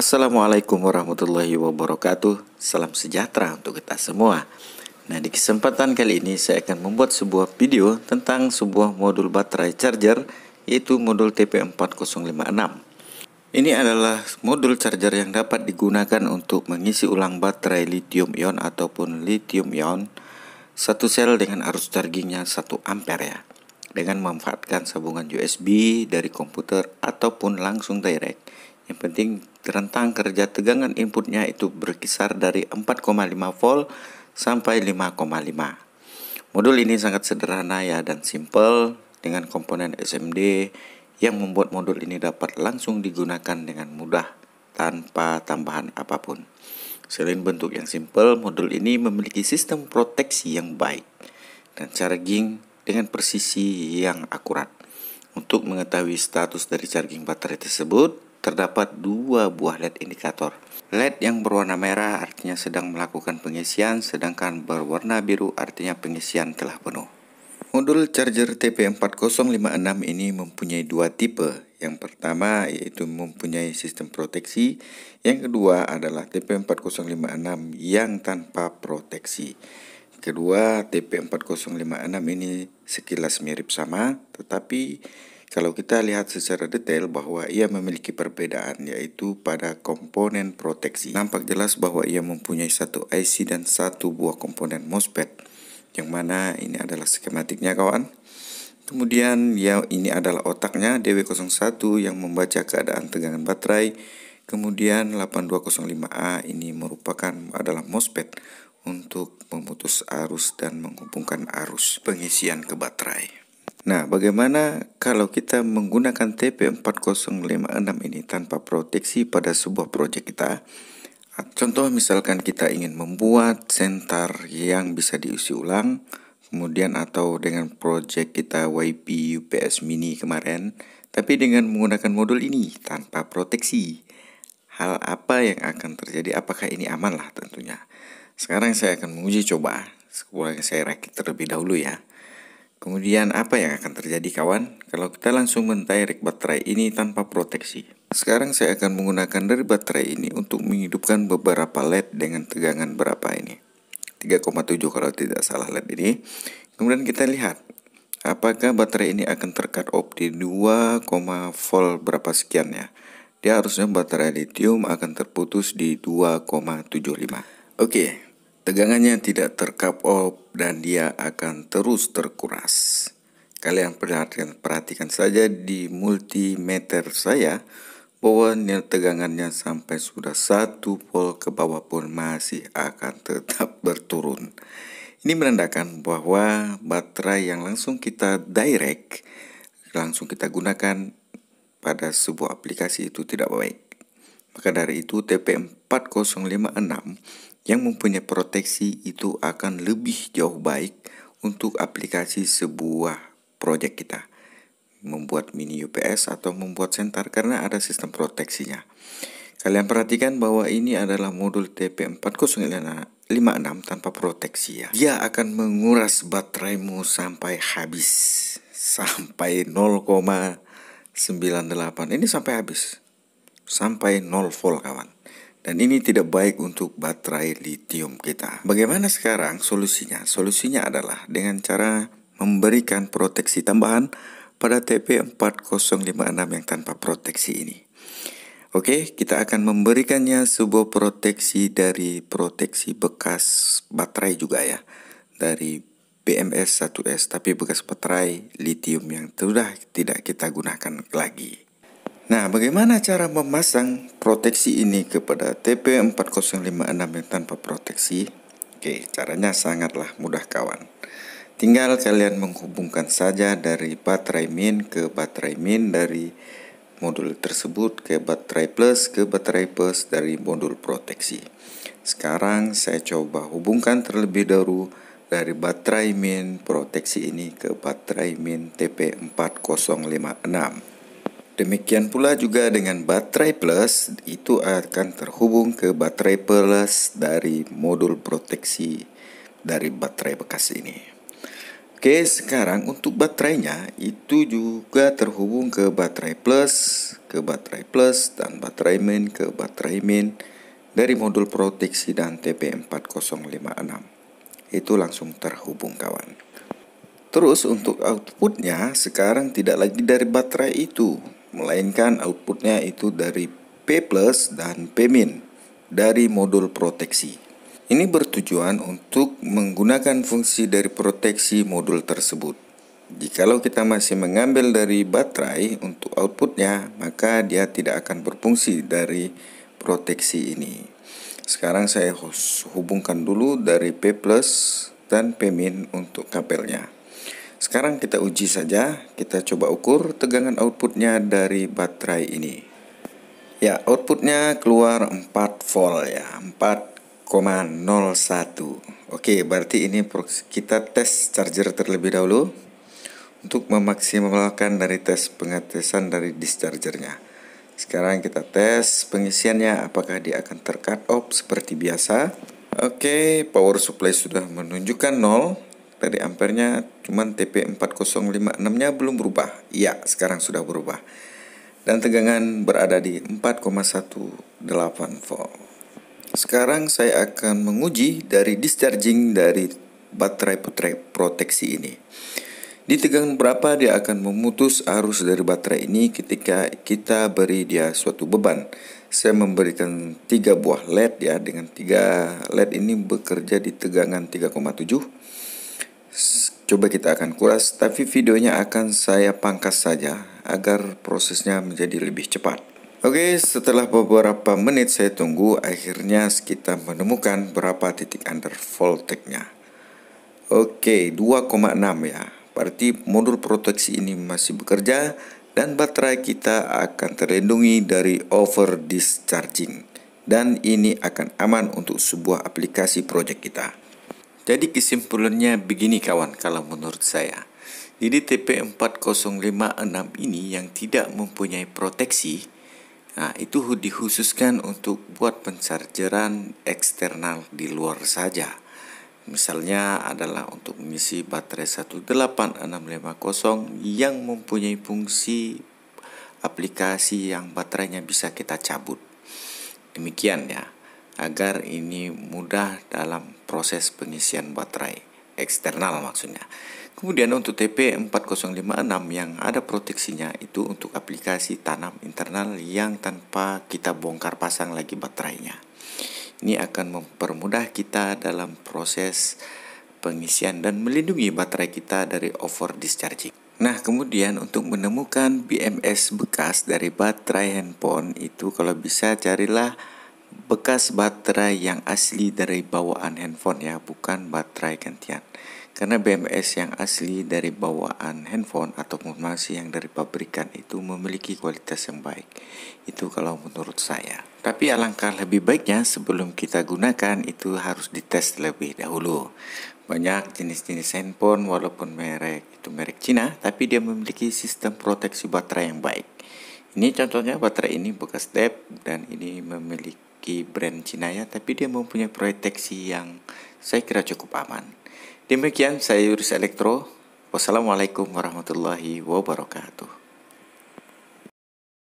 Assalamualaikum warahmatullahi wabarakatuh. Salam sejahtera untuk kita semua. Nah, di kesempatan kali ini saya akan membuat sebuah video tentang sebuah modul baterai charger yaitu modul TP4056. Ini adalah modul charger yang dapat digunakan untuk mengisi ulang baterai lithium ion ataupun lithium ion satu sel dengan arus chargingnya 1 ampere ya dengan memanfaatkan sambungan USB dari komputer ataupun langsung direct. Yang penting Rentang kerja tegangan inputnya itu berkisar dari 4,5 volt sampai 5,5. Modul ini sangat sederhana ya dan simple dengan komponen SMD yang membuat modul ini dapat langsung digunakan dengan mudah tanpa tambahan apapun. Selain bentuk yang simple, modul ini memiliki sistem proteksi yang baik dan charging dengan persisi yang akurat. Untuk mengetahui status dari charging baterai tersebut, terdapat dua buah LED indikator. LED yang berwarna merah artinya sedang melakukan pengisian, sedangkan berwarna biru artinya pengisian telah penuh. Modul charger TP4056 ini mempunyai dua tipe. Yang pertama yaitu mempunyai sistem proteksi, yang kedua adalah TP4056 yang tanpa proteksi. Kedua, TP4056 ini sekilas mirip sama, tetapi kalau kita lihat secara detail bahwa ia memiliki perbedaan yaitu pada komponen proteksi. Nampak jelas bahwa ia mempunyai satu IC dan satu buah komponen MOSFET yang mana ini adalah skematiknya kawan. Kemudian ya ini adalah otaknya DW01 yang membaca keadaan tegangan baterai. Kemudian 8205A ini merupakan adalah MOSFET untuk memutus arus dan menghubungkan arus pengisian ke baterai. Nah, bagaimana kalau kita menggunakan TP4056 ini tanpa proteksi pada sebuah proyek kita? Ah, contoh misalkan kita ingin membuat sentar yang bisa diisi ulang, kemudian atau dengan proyek kita YP UPS mini kemarin, tapi dengan menggunakan modul ini tanpa proteksi. Hal apa yang akan terjadi? Apakah ini aman lah tentunya? Sekarang saya akan menguji coba. Sekurang saya rakit terlebih dahulu ya. Kemudian apa yang akan terjadi kawan kalau kita langsung mentairek baterai ini tanpa proteksi? Sekarang saya akan menggunakan dari baterai ini untuk menghidupkan beberapa LED dengan tegangan berapa ini. 3,7 kalau tidak salah LED ini. Kemudian kita lihat apakah baterai ini akan terkat off di 2, volt berapa sekian ya. Dia harusnya baterai lithium akan terputus di 2,75. Oke, Tegangannya tidak terkap op dan dia akan terus terkuras. Kalian perhatikan, perhatikan saja di multimeter saya bahwa tegangannya sampai sudah satu volt ke bawah pun masih akan tetap berturun. Ini menandakan bahwa baterai yang langsung kita direct, langsung kita gunakan pada sebuah aplikasi itu tidak baik. Maka dari itu TP4056 yang mempunyai proteksi itu akan lebih jauh baik untuk aplikasi sebuah proyek kita membuat mini UPS atau membuat sentar karena ada sistem proteksinya. Kalian perhatikan bahwa ini adalah modul TP4056 tanpa proteksi ya. Dia akan menguras mu sampai habis. Sampai 0,98. Ini sampai habis sampai 0 volt kawan. Dan ini tidak baik untuk baterai lithium kita. Bagaimana sekarang solusinya? Solusinya adalah dengan cara memberikan proteksi tambahan pada TP4056 yang tanpa proteksi ini. Oke, kita akan memberikannya sebuah proteksi dari proteksi bekas baterai juga ya. Dari BMS 1S tapi bekas baterai lithium yang sudah tidak kita gunakan lagi. Nah, bagaimana cara memasang proteksi ini kepada TP4056 yang tanpa proteksi? Oke, caranya sangatlah mudah kawan. Tinggal kalian menghubungkan saja dari baterai min ke baterai min dari modul tersebut ke baterai plus ke baterai plus dari modul proteksi. Sekarang saya coba hubungkan terlebih dahulu dari baterai min proteksi ini ke baterai min TP4056. Demikian pula juga dengan baterai plus itu akan terhubung ke baterai plus dari modul proteksi dari baterai bekas ini. Oke, sekarang untuk baterainya itu juga terhubung ke baterai plus, ke baterai plus dan baterai main ke baterai main dari modul proteksi dan TP4056. Itu langsung terhubung kawan. Terus untuk outputnya sekarang tidak lagi dari baterai itu, melainkan outputnya itu dari P plus dan P min dari modul proteksi. Ini bertujuan untuk menggunakan fungsi dari proteksi modul tersebut. Jikalau kita masih mengambil dari baterai untuk outputnya, maka dia tidak akan berfungsi dari proteksi ini. Sekarang saya hubungkan dulu dari P plus dan P min untuk kabelnya. Sekarang kita uji saja, kita coba ukur tegangan outputnya dari baterai ini. Ya, outputnya keluar 4 volt ya, 4,01. Oke, berarti ini kita tes charger terlebih dahulu untuk memaksimalkan dari tes pengetesan dari dischargernya. Sekarang kita tes pengisiannya apakah dia akan terkat off seperti biasa. Oke, power supply sudah menunjukkan 0 dari ampernya cuman TP4056 nya belum berubah iya sekarang sudah berubah dan tegangan berada di 4,18 volt sekarang saya akan menguji dari discharging dari baterai proteksi ini di tegangan berapa dia akan memutus arus dari baterai ini ketika kita beri dia suatu beban. Saya memberikan tiga buah LED ya dengan tiga LED ini bekerja di tegangan 3,7 Coba kita akan kuras, tapi videonya akan saya pangkas saja agar prosesnya menjadi lebih cepat. Oke, setelah beberapa menit saya tunggu, akhirnya kita menemukan berapa titik under voltage-nya. Oke, 2,6 ya. Berarti modul proteksi ini masih bekerja dan baterai kita akan terlindungi dari over discharging dan ini akan aman untuk sebuah aplikasi project kita. Jadi kesimpulannya begini kawan kalau menurut saya. Jadi TP4056 ini yang tidak mempunyai proteksi Nah, itu dikhususkan untuk buat pencarjeran eksternal di luar saja. Misalnya adalah untuk mengisi baterai 18650 yang mempunyai fungsi aplikasi yang baterainya bisa kita cabut. Demikian ya agar ini mudah dalam proses pengisian baterai eksternal maksudnya. Kemudian untuk TP4056 yang ada proteksinya itu untuk aplikasi tanam internal yang tanpa kita bongkar pasang lagi baterainya. Ini akan mempermudah kita dalam proses pengisian dan melindungi baterai kita dari over discharging. Nah, kemudian untuk menemukan BMS bekas dari baterai handphone itu kalau bisa carilah bekas baterai yang asli dari bawaan handphone ya, bukan baterai gantian. Karena BMS yang asli dari bawaan handphone atau masih yang dari pabrikan itu memiliki kualitas yang baik. Itu kalau menurut saya. Tapi alangkah lebih baiknya sebelum kita gunakan itu harus dites lebih dahulu. Banyak jenis-jenis handphone walaupun merek itu merek Cina, tapi dia memiliki sistem proteksi baterai yang baik. Ini contohnya baterai ini bekas tab dan ini memiliki memiliki brand Cina ya, tapi dia mempunyai proteksi yang saya kira cukup aman. Demikian saya Yuris Elektro. Wassalamualaikum warahmatullahi wabarakatuh.